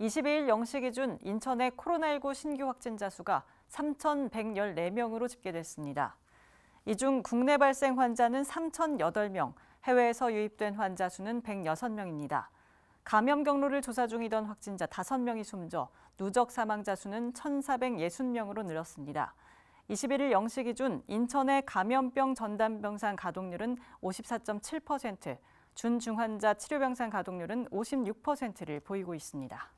22일 0시 기준 인천의 코로나19 신규 확진자 수가 3,114명으로 집계됐습니다. 이 중 국내 발생 환자는 3,008명, 해외에서 유입된 환자 수는 106명입니다. 감염 경로를 조사 중이던 확진자 5명이 숨져 누적 사망자 수는 1,460명으로 늘었습니다. 21일 0시 기준 인천의 감염병 전담병상 가동률은 54.7%, 준중환자 치료병상 가동률은 56%를 보이고 있습니다.